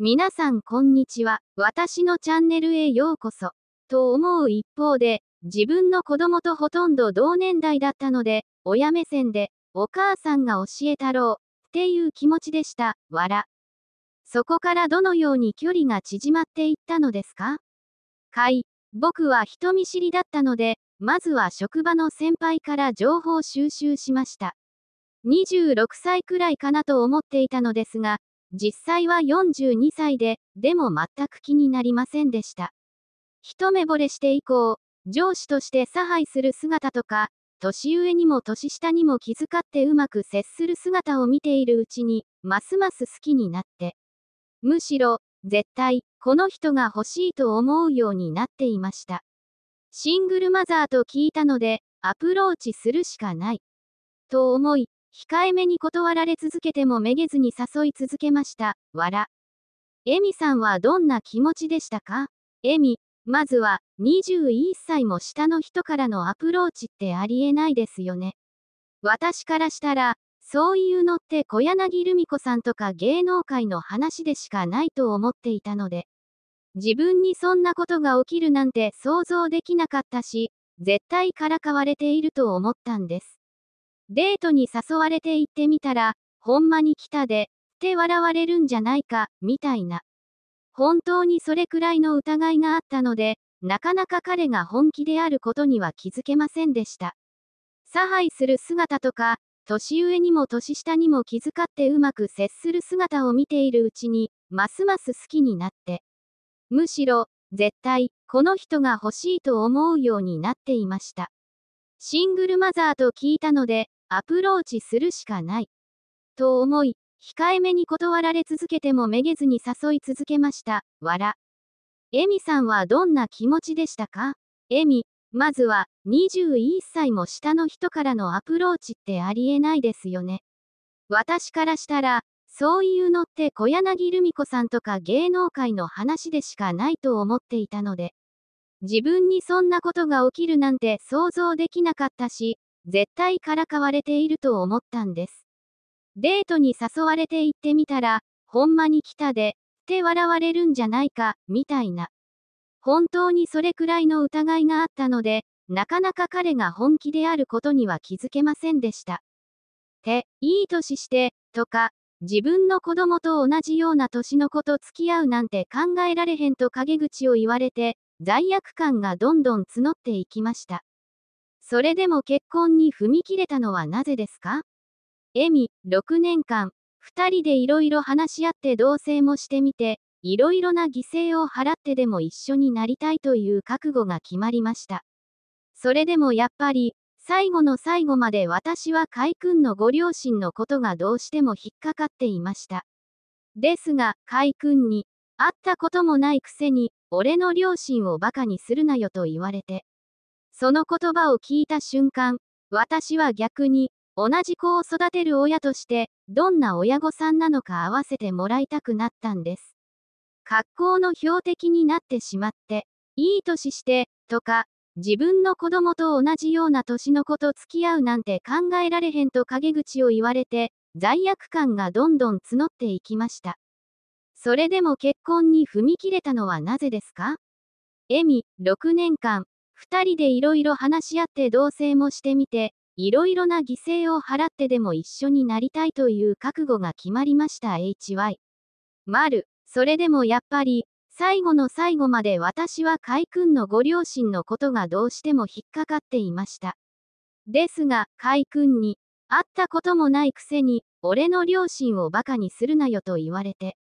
皆さんこんにちは。私のチャンネルへようこそ。と思う一方で、自分の子供とほとんど同年代だったので、親目線で、お母さんが教えたろう、っていう気持ちでした。わら。そこからどのように距離が縮まっていったのですかかい、僕は人見知りだったので、まずは職場の先輩から情報収集しました。26歳くらいかなと思っていたのですが、実際は42歳で、でも全く気になりませんでした。一目ぼれして以降、上司として差配する姿とか、年上にも年下にも気遣ってうまく接する姿を見ているうちに、ますます好きになって。むしろ、絶対、この人が欲しいと思うようになっていました。シングルマザーと聞いたので、アプローチするしかない。と思い、控えめに断られ続けてもめげずに誘い続けました。わら。エミさんはどんな気持ちでしたかエミ、まずは、21歳も下の人からのアプローチってありえないですよね。私からしたら、そういうのって小柳ルミ子さんとか芸能界の話でしかないと思っていたので。自分にそんなことが起きるなんて想像できなかったし、絶対からかわれていると思ったんです。デートに誘われて行ってみたら、ほんまに来たで、って笑われるんじゃないか、みたいな。本当にそれくらいの疑いがあったので、なかなか彼が本気であることには気づけませんでした。差配する姿とか、年上にも年下にも気遣ってうまく接する姿を見ているうちに、ますます好きになって。むしろ、絶対、この人が欲しいと思うようになっていました。シングルマザーと聞いたので、アプローチするしかない。と思い、控えめに断られ続けてもめげずに誘い続けました。わら。エミさんはどんな気持ちでしたかエミ、まずは21歳も下の人からのアプローチってありえないですよね。私からしたら、そういうのって小柳ルミ子さんとか芸能界の話でしかないと思っていたので。自分にそんなことが起きるなんて想像できなかったし、絶対からかわれていると思ったんです。デートに誘われて行ってみたら、ほんまに来たで、って笑われるんじゃないか、みたいな。本当にそれくらいの疑いがあったので、なかなか彼が本気であることには気づけませんでした。て、いい年して、とか、自分の子供と同じような年の子と付き合うなんて考えられへんと陰口を言われて、罪悪感がどんどん募っていきました。それでも結婚に踏み切れたのはなぜですかエミ、6年間、2人でいろいろ話し合って同棲もしてみて、いろいろな犠牲を払ってでも一緒になりたいという覚悟が決まりました。それでもやっぱり、最後の最後まで私はカく君のご両親のことがどうしても引っかかっていました。ですが、カく君に、会ったこともないくせに、俺の両親をバカにするなよと言われて、その言葉を聞いた瞬間、私は逆に、同じ子を育てる親として、どんな親御さんなのか合わせてもらいたくなったんです。格好の標的になってしまって、いい年して、とか、自分の子供と同じような年の子と付き合うなんて考えられへんと陰口を言われて、罪悪感がどんどん募っていきました。それでも結婚に踏み切れたのはなぜですかエミ、6年間、二人でいろいろ話し合って同棲もしてみて、いろいろな犠牲を払ってでも一緒になりたいという覚悟が決まりました HY。まる、それでもやっぱり、最後の最後まで私は海君のご両親のことがどうしても引っかかっていました。ですが、海君に、会ったこともないくせに、俺の両親をバカにするなよと言われて。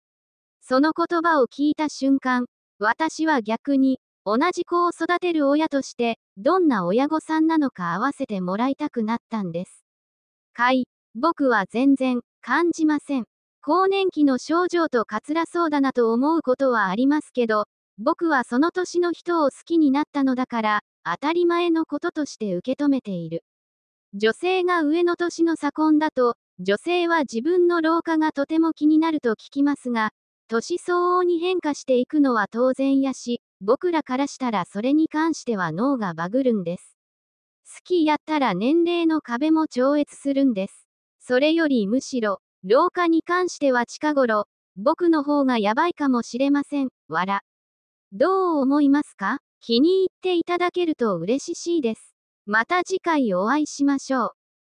その言葉を聞いた瞬間、私は逆に、同じ子を育てる親として、どんな親御さんなのか合わせてもらいたくなったんです。かい、僕は全然感じません。更年期の症状とかつらそうだなと思うことはありますけど、僕はその年の人を好きになったのだから、当たり前のこととして受け止めている。女性が上の年の左婚だと、女性は自分の老化がとても気になると聞きますが、年相応に変化していくのは当然やし、僕らからしたらそれに関しては脳がバグるんです。好きやったら年齢の壁も超越するんです。それよりむしろ、老化に関しては近頃、僕の方がやばいかもしれません。わら。どう思いますか気に入っていただけると嬉しいです。また次回お会いしましょう。